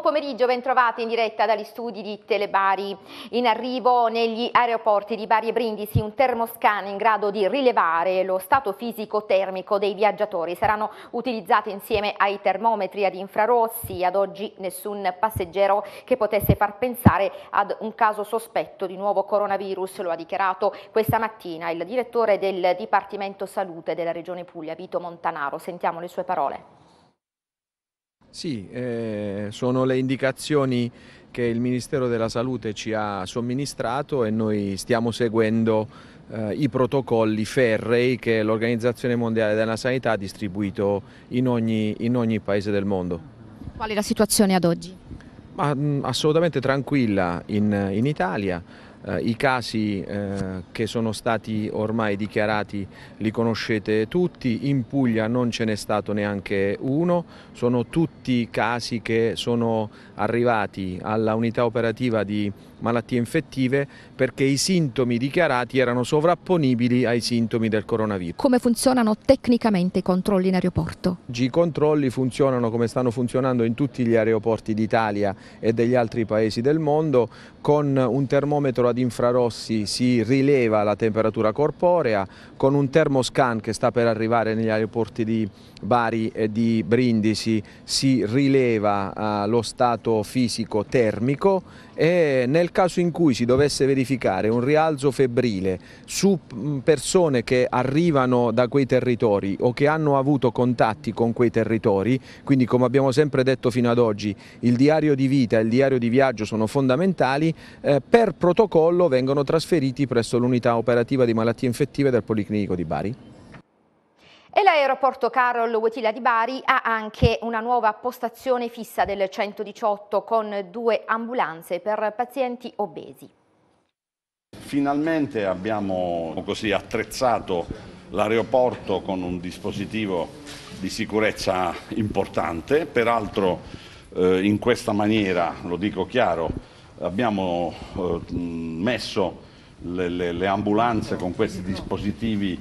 Buon pomeriggio, bentrovati in diretta dagli studi di Telebari. In arrivo negli aeroporti di Bari e Brindisi un termoscan in grado di rilevare lo stato fisico termico dei viaggiatori. Saranno utilizzati insieme ai termometri ad infrarossi. Ad oggi nessun passeggero che potesse far pensare ad un caso sospetto di nuovo coronavirus. Lo ha dichiarato questa mattina il direttore del Dipartimento Salute della Regione Puglia, Vito Montanaro. Sentiamo le sue parole. Sì, eh, sono le indicazioni che il Ministero della Salute ci ha somministrato e noi stiamo seguendo eh, i protocolli ferrei che l'Organizzazione Mondiale della Sanità ha distribuito in ogni, in ogni paese del mondo. Qual è la situazione ad oggi? Ma, mh, mm, assolutamente tranquilla in, in Italia. Eh, I casi eh, che sono stati ormai dichiarati li conoscete tutti, in Puglia non ce n'è stato neanche uno, sono tutti casi che sono arrivati alla unità operativa di malattie infettive perché i sintomi dichiarati erano sovrapponibili ai sintomi del coronavirus. Come funzionano tecnicamente i controlli in aeroporto? I controlli funzionano come stanno funzionando in tutti gli aeroporti d'Italia e degli altri paesi del mondo, con un termometro ad infrarossi si rileva la temperatura corporea, con un termoscan che sta per arrivare negli aeroporti di Bari e di Brindisi si rileva eh, lo stato fisico termico e nel nel caso in cui si dovesse verificare un rialzo febbrile su mm, persone che arrivano da quei territori o che hanno avuto contatti con quei territori, quindi come abbiamo sempre detto fino ad oggi il diario di vita e il diario di viaggio sono fondamentali, eh, per protocollo vengono trasferiti presso l'unità operativa di malattie infettive del Policlinico di Bari. E l'aeroporto Carol Wetila di Bari ha anche una nuova postazione fissa del 118 con due ambulanze per pazienti obesi. Finalmente abbiamo così attrezzato l'aeroporto con un dispositivo di sicurezza importante, peraltro eh, in questa maniera, lo dico chiaro, abbiamo eh, messo le, le, le ambulanze con questi dispositivi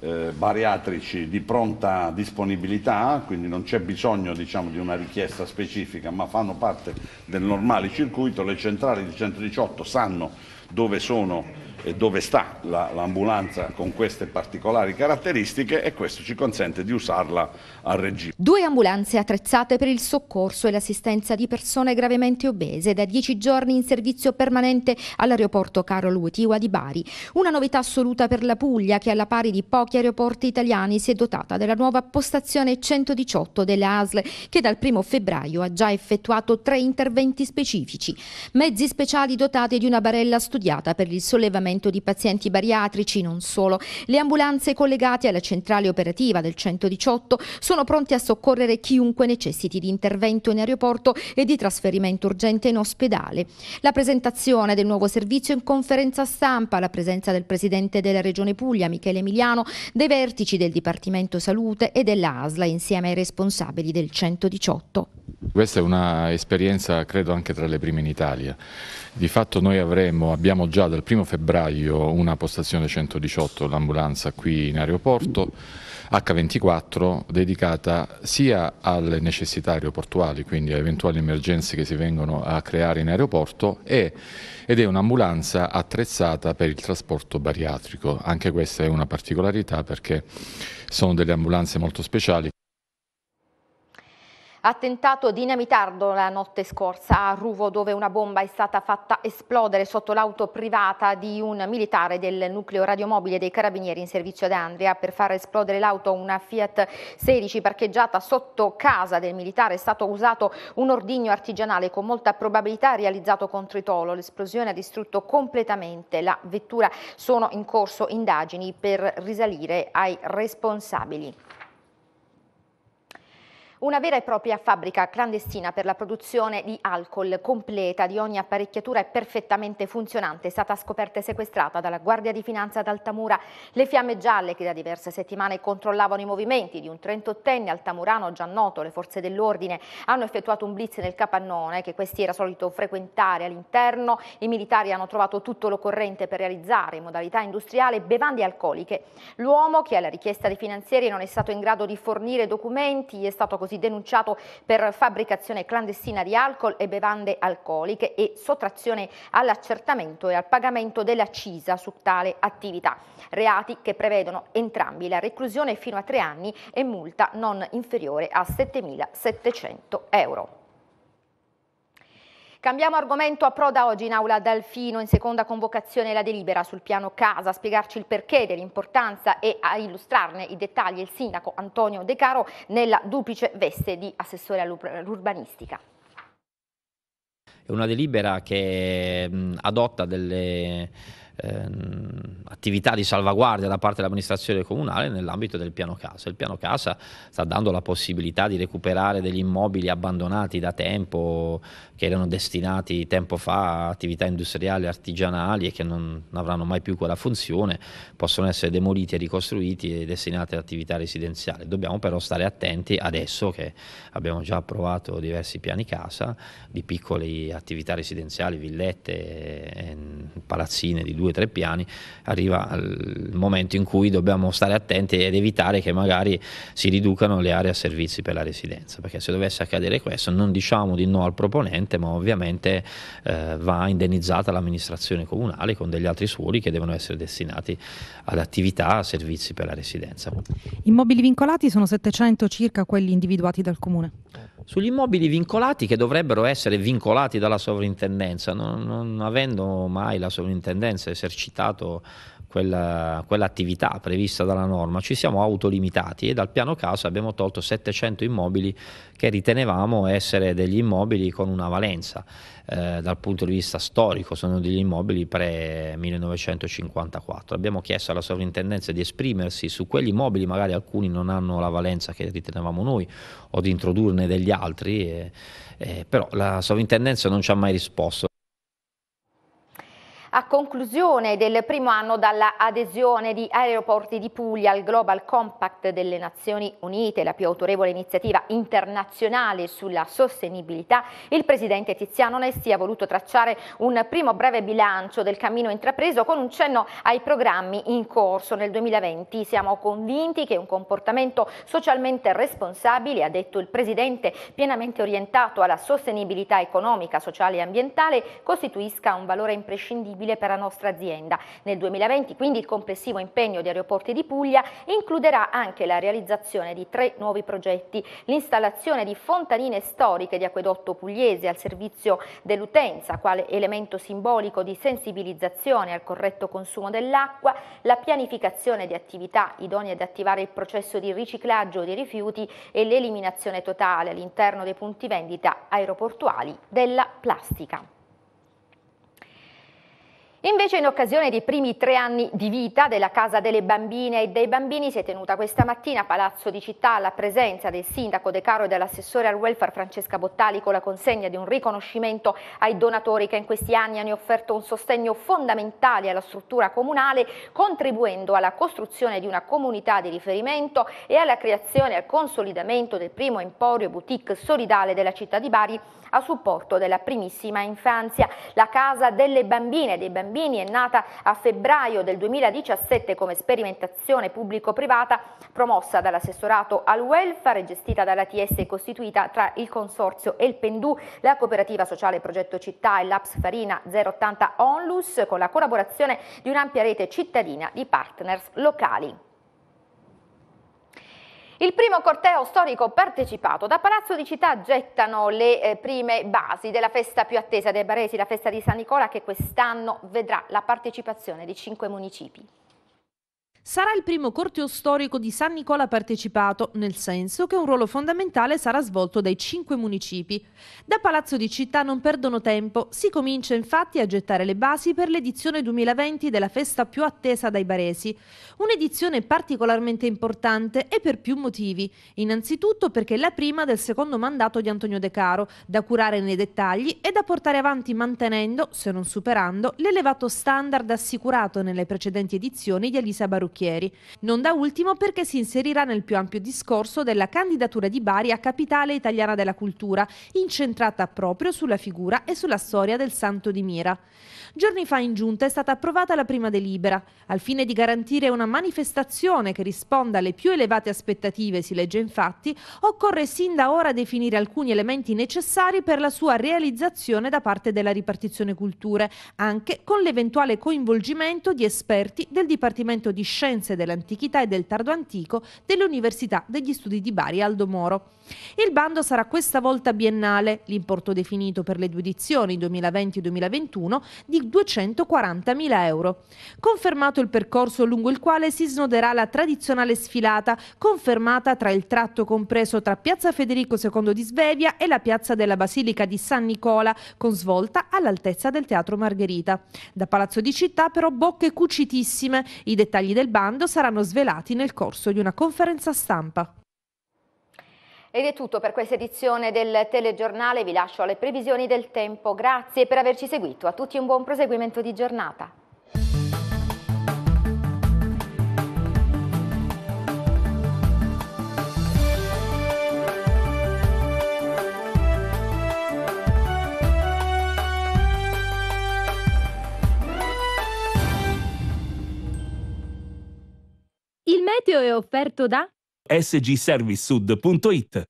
eh, bariatrici di pronta disponibilità, quindi non c'è bisogno diciamo, di una richiesta specifica, ma fanno parte del normale circuito, le centrali di 118 sanno dove sono dove sta l'ambulanza con queste particolari caratteristiche e questo ci consente di usarla a regime. Due ambulanze attrezzate per il soccorso e l'assistenza di persone gravemente obese da dieci giorni in servizio permanente all'aeroporto Carol Wojtyła di Bari. Una novità assoluta per la Puglia che alla pari di pochi aeroporti italiani si è dotata della nuova postazione 118 della ASL che dal 1 febbraio ha già effettuato tre interventi specifici. Mezzi speciali dotati di una barella studiata per il sollevamento trattamento di pazienti bariatrici, non solo. Le ambulanze collegate alla centrale operativa del 118 sono pronte a soccorrere chiunque necessiti di intervento in aeroporto e di trasferimento urgente in ospedale. La presentazione del nuovo servizio in conferenza stampa, la presenza del Presidente della Regione Puglia, Michele Emiliano, dei vertici del Dipartimento Salute e dell'ASLA insieme ai responsabili del 118. Questa è un'esperienza credo anche tra le prime in Italia. Di fatto noi avremo, abbiamo già dal 1 febbraio una postazione 118, l'ambulanza qui in aeroporto, H24 dedicata sia alle necessità aeroportuali, quindi a eventuali emergenze che si vengono a creare in aeroporto, e, ed è un'ambulanza attrezzata per il trasporto bariatrico. Anche questa è una particolarità perché sono delle ambulanze molto speciali attentato dinamitardo la notte scorsa a Ruvo dove una bomba è stata fatta esplodere sotto l'auto privata di un militare del nucleo radiomobile dei carabinieri in servizio ad Andria. Per far esplodere l'auto una Fiat 16 parcheggiata sotto casa del militare è stato usato un ordigno artigianale con molta probabilità realizzato contro i tolo. L'esplosione ha distrutto completamente la vettura. Sono in corso indagini per risalire ai responsabili. Una vera e propria fabbrica clandestina per la produzione di alcol completa di ogni apparecchiatura e perfettamente funzionante è stata scoperta e sequestrata dalla Guardia di Finanza ad Altamura. Le fiamme gialle che da diverse settimane controllavano i movimenti di un 38enne altamurano già noto le forze dell'ordine hanno effettuato un blitz nel capannone che questi era solito frequentare all'interno. I militari hanno trovato tutto l'occorrente per realizzare in modalità industriale bevande alcoliche. L'uomo che alla richiesta dei finanzieri non è stato in grado di fornire documenti è stato così Minuti, denunciato per fabbricazione clandestina di alcol e bevande alcoliche e sottrazione all'accertamento e al pagamento dell'accisa su tale attività. Reati che prevedono entrambi la reclusione fino a tre anni e multa non inferiore a 7.700 euro. Cambiamo argomento a proda oggi in aula Dalfino, in seconda convocazione la delibera sul piano casa, a spiegarci il perché dell'importanza e a illustrarne i dettagli il sindaco Antonio De Caro nella duplice veste di assessore all'urbanistica. È una delibera che adotta delle ehm, attività di salvaguardia da parte dell'amministrazione comunale nell'ambito del piano casa. Il piano casa sta dando la possibilità di recuperare degli immobili abbandonati da tempo, che erano destinati tempo fa a attività industriali, e artigianali e che non avranno mai più quella funzione, possono essere demoliti e ricostruiti e destinati ad attività residenziale. Dobbiamo però stare attenti adesso che abbiamo già approvato diversi piani casa di piccole attività residenziali, villette, ehm, palazzine di due due o tre piani, arriva il momento in cui dobbiamo stare attenti ed evitare che magari si riducano le aree a servizi per la residenza, perché se dovesse accadere questo non diciamo di no al proponente, ma ovviamente eh, va indennizzata l'amministrazione comunale con degli altri suoli che devono essere destinati ad attività, a servizi per la residenza. Immobili vincolati sono 700 circa quelli individuati dal Comune. Sugli immobili vincolati che dovrebbero essere vincolati dalla sovrintendenza, non, non avendo mai la sovrintendenza esercitato quella, quell'attività prevista dalla norma, ci siamo autolimitati e dal piano casa abbiamo tolto 700 immobili che ritenevamo essere degli immobili con una valenza eh, dal punto di vista storico, sono degli immobili pre-1954. Abbiamo chiesto alla sovrintendenza di esprimersi su quegli immobili, magari alcuni non hanno la valenza che ritenevamo noi o di introdurne degli altri, eh, eh, però la sovrintendenza non ci ha mai risposto a conclusione del primo anno dalla adesione di Aeroporti di Puglia al Global Compact delle Nazioni Unite, la più autorevole iniziativa internazionale sulla sostenibilità, il presidente Tiziano Nessi ha voluto tracciare un primo breve bilancio del cammino intrapreso con un cenno ai programmi in corso nel 2020. Siamo convinti che un comportamento socialmente responsabile, ha detto il presidente, pienamente orientato alla sostenibilità economica, sociale e ambientale, costituisca un valore imprescindibile sostenibile per la nostra azienda. Nel 2020 quindi il complessivo impegno di Aeroporti di Puglia includerà anche la realizzazione di tre nuovi progetti, l'installazione di fontanine storiche di acquedotto pugliese al servizio dell'utenza quale elemento simbolico di sensibilizzazione al corretto consumo dell'acqua, la pianificazione di attività idonee ad attivare il processo di riciclaggio dei rifiuti e l'eliminazione totale all'interno dei punti vendita aeroportuali della plastica. Invece in occasione dei primi tre anni di vita della Casa delle Bambine e dei Bambini si è tenuta questa mattina a Palazzo di Città la presenza del sindaco De Caro e dell'assessore al welfare Francesca Bottali con la consegna di un riconoscimento ai donatori che in questi anni hanno offerto un sostegno fondamentale alla struttura comunale contribuendo alla costruzione di una comunità di riferimento e alla creazione e al consolidamento del primo emporio boutique solidale della città di Bari a supporto della primissima infanzia. La Casa delle Bambine e dei Bambini Bini è nata a febbraio del 2017 come sperimentazione pubblico-privata promossa dall'assessorato al welfare e gestita dall'ATS e costituita tra il consorzio e il Pendù, la cooperativa sociale Progetto Città e l'Aps Farina 080 Onlus con la collaborazione di un'ampia rete cittadina di partners locali. Il primo corteo storico partecipato. Da Palazzo di Città gettano le eh, prime basi della festa più attesa dei baresi, la festa di San Nicola, che quest'anno vedrà la partecipazione di cinque municipi. Sarà il primo corteo storico di San Nicola partecipato, nel senso che un ruolo fondamentale sarà svolto dai cinque municipi. Da Palazzo di Città non perdono tempo, si comincia infatti a gettare le basi per l'edizione 2020 della festa più attesa dai baresi. Un'edizione particolarmente importante e per più motivi. Innanzitutto perché è la prima del secondo mandato di Antonio De Caro, da curare nei dettagli e da portare avanti mantenendo, se non superando, l'elevato standard assicurato nelle precedenti edizioni di Elisa Barucchi parrucchieri. Non da ultimo perché si inserirà nel più ampio discorso della candidatura di Bari a capitale italiana della cultura, incentrata proprio sulla figura e sulla storia del santo di Mira. Giorni fa in giunta è stata approvata la prima delibera, al fine di garantire una manifestazione che risponda alle più elevate aspettative, si legge infatti, occorre sin da ora definire alcuni elementi necessari per la sua realizzazione da parte della ripartizione culture, anche con l'eventuale coinvolgimento di esperti del Dipartimento di Scienza Scienze dell'Antichità e del Tardo Antico dell'Università degli Studi di Bari Aldo Moro. Il bando sarà questa volta biennale, l'importo definito per le due edizioni 2020-2021 di 240.000 euro. Confermato il percorso lungo il quale si snoderà la tradizionale sfilata, confermata tra il tratto compreso tra Piazza Federico II di Svevia e la Piazza della Basilica di San Nicola, con svolta all'altezza del Teatro Margherita. Da Palazzo di Città però bocche cucitissime, i dettagli del bando bando saranno svelati nel corso di una conferenza stampa. Ed è tutto per questa edizione del telegiornale, vi lascio alle previsioni del tempo, grazie per averci seguito, a tutti un buon proseguimento di giornata. servizio è offerto da sgservicesud.it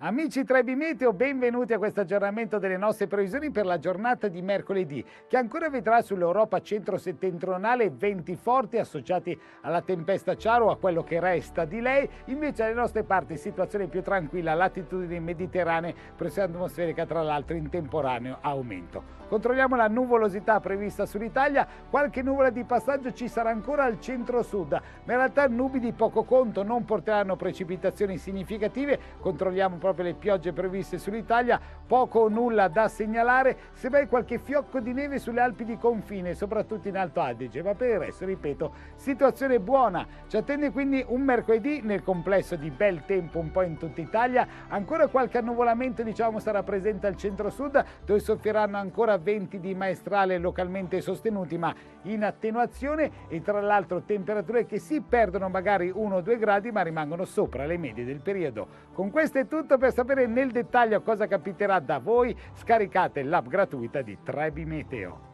Amici Trebi Meteo, benvenuti a questo aggiornamento delle nostre previsioni per la giornata di mercoledì, che ancora vedrà sull'Europa centro-settentrionale venti forti associati alla tempesta Ciaro, a quello che resta di lei. Invece alle nostre parti situazione più tranquilla, latitudini mediterranee, pressione atmosferica tra l'altro in temporaneo aumento. Controlliamo la nuvolosità prevista sull'Italia, qualche nuvola di passaggio ci sarà ancora al centro-sud, ma in realtà nubi di poco conto non porteranno precipitazioni significative, controlliamo proprio le piogge previste sull'Italia, poco o nulla da segnalare, semmai qualche fiocco di neve sulle Alpi di confine, soprattutto in Alto Adige, ma per il resto, ripeto, situazione buona. Ci attende quindi un mercoledì nel complesso di bel tempo un po' in tutta Italia, ancora qualche annuvolamento diciamo sarà presente al centro-sud, dove soffieranno ancora venti di maestrale localmente sostenuti ma in attenuazione e tra l'altro temperature che si perdono magari 1-2 gradi ma rimangono sopra le medie del periodo. Con questo è tutto per sapere nel dettaglio cosa capiterà da voi scaricate l'app gratuita di Trebi Meteo.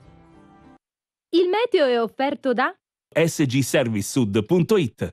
Il meteo è offerto da sgservicesud.it